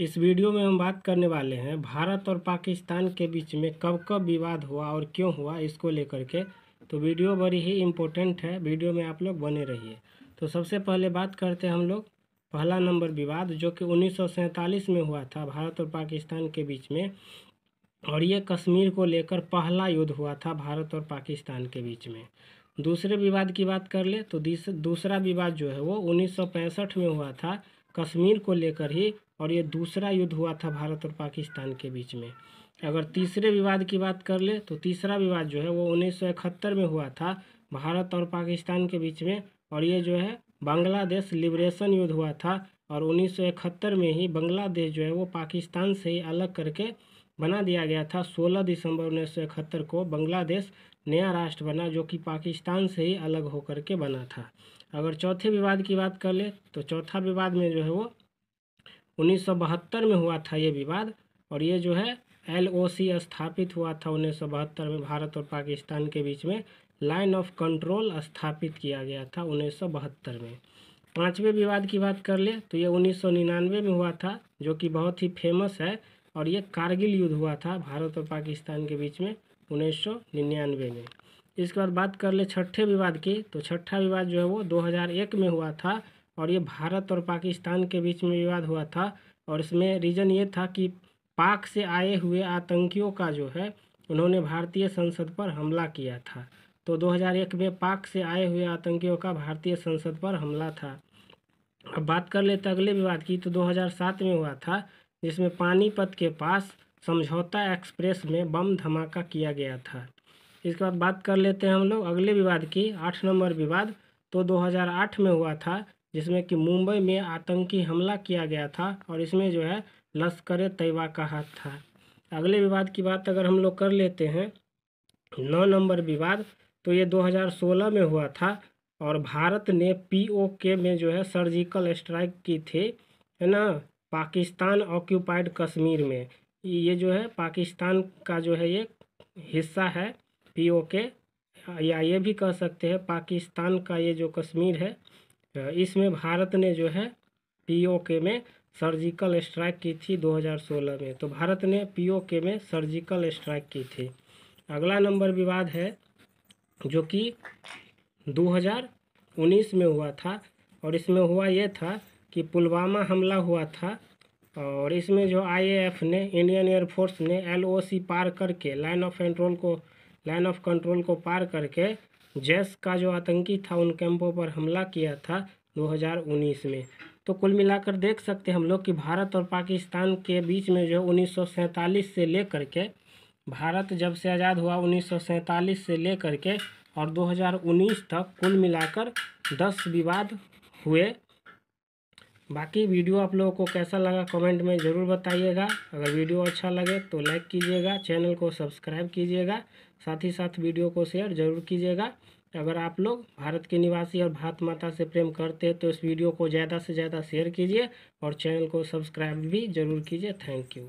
इस वीडियो में हम बात करने वाले हैं भारत और पाकिस्तान के बीच में कब कब विवाद हुआ और क्यों हुआ इसको लेकर के तो वीडियो बड़ी ही इम्पोर्टेंट है वीडियो में आप लोग बने रहिए तो सबसे पहले बात करते हैं हम लोग पहला नंबर विवाद जो कि उन्नीस में हुआ था भारत और पाकिस्तान के बीच में और ये कश्मीर को लेकर पहला युद्ध हुआ था भारत और पाकिस्तान के बीच में दूसरे विवाद की बात कर ले तो दूसरा विवाद जो है वो उन्नीस में हुआ था कश्मीर को लेकर ही और ये दूसरा युद्ध हुआ था भारत और पाकिस्तान के बीच में अगर तीसरे विवाद की बात कर ले तो तीसरा विवाद जो है वो उन्नीस में हुआ था भारत और पाकिस्तान के बीच में और ये जो है बांग्लादेश लिबरेशन युद्ध हुआ था और उन्नीस में ही बांग्लादेश जो है वो पाकिस्तान से ही अलग करके बना दिया गया था 16 दिसंबर उन्नीस को बांग्लादेश नया राष्ट्र बना जो कि पाकिस्तान से ही अलग होकर के बना था अगर चौथे विवाद की बात कर ले तो चौथा विवाद में जो है वो उन्नीस में हुआ था ये विवाद और ये जो है एल स्थापित हुआ था उन्नीस में भारत और पाकिस्तान के बीच में लाइन ऑफ कंट्रोल स्थापित किया गया था उन्नीस में पांचवे विवाद की बात कर ले तो ये 1999 में हुआ था जो कि बहुत ही फेमस है और ये कारगिल युद्ध हुआ था भारत और पाकिस्तान के बीच में उन्नीस में इसके बाद बात कर ले छठे विवाद की तो छठा विवाद जो है वो 2001 में हुआ था और ये भारत और पाकिस्तान के बीच में विवाद हुआ था और इसमें रीज़न ये था कि पाक से आए हुए आतंकियों का जो है उन्होंने भारतीय संसद पर हमला किया था तो 2001 में पाक से आए हुए आतंकियों का भारतीय संसद पर हमला था अब बात कर लेते अगले विवाद की तो 2007 में हुआ था जिसमें पानीपत के पास समझौता एक्सप्रेस में बम धमाका किया गया था इसके बाद बात कर लेते हैं हम लोग अगले विवाद की आठ नंबर विवाद तो 2008 में हुआ था जिसमें कि मुंबई में आतंकी हमला किया गया था और इसमें जो है लश्कर तैयबा का हाथ था अगले विवाद की बात अगर हम लोग कर लेते हैं नौ नंबर विवाद तो ये 2016 में हुआ था और भारत ने पीओके में जो है सर्जिकल स्ट्राइक की थी है ना पाकिस्तान ऑक्यूपाइड कश्मीर में ये जो है पाकिस्तान का जो है ये हिस्सा है पी ओ के या ये भी कह सकते हैं पाकिस्तान का ये जो कश्मीर है इसमें भारत ने जो है पी ओ के में सर्जिकल स्ट्राइक की थी 2016 में तो भारत ने पी ओ के में सर्जिकल स्ट्राइक की थी अगला नंबर विवाद है जो कि 2019 में हुआ था और इसमें हुआ यह था कि पुलवामा हमला हुआ था और इसमें जो आईएएफ ने इंडियन एयरफोर्स ने एलओसी पार करके लाइन ऑफ कंट्रोल को लाइन ऑफ कंट्रोल को पार करके जैस का जो आतंकी था उन कैंपों पर हमला किया था 2019 में तो कुल मिलाकर देख सकते हम लोग कि भारत और पाकिस्तान के बीच में जो उन्नीस से लेकर के भारत जब से आज़ाद हुआ उन्नीस से लेकर के और 2019 तक कुल मिलाकर 10 विवाद हुए बाकी वीडियो आप लोगों को कैसा लगा कमेंट में ज़रूर बताइएगा अगर वीडियो अच्छा लगे तो लाइक कीजिएगा चैनल को सब्सक्राइब कीजिएगा साथ ही साथ वीडियो को शेयर ज़रूर कीजिएगा अगर आप लोग भारत के निवासी और भारत माता से प्रेम करते हैं तो इस वीडियो को ज़्यादा से ज़्यादा शेयर कीजिए और चैनल को सब्सक्राइब भी ज़रूर कीजिए थैंक यू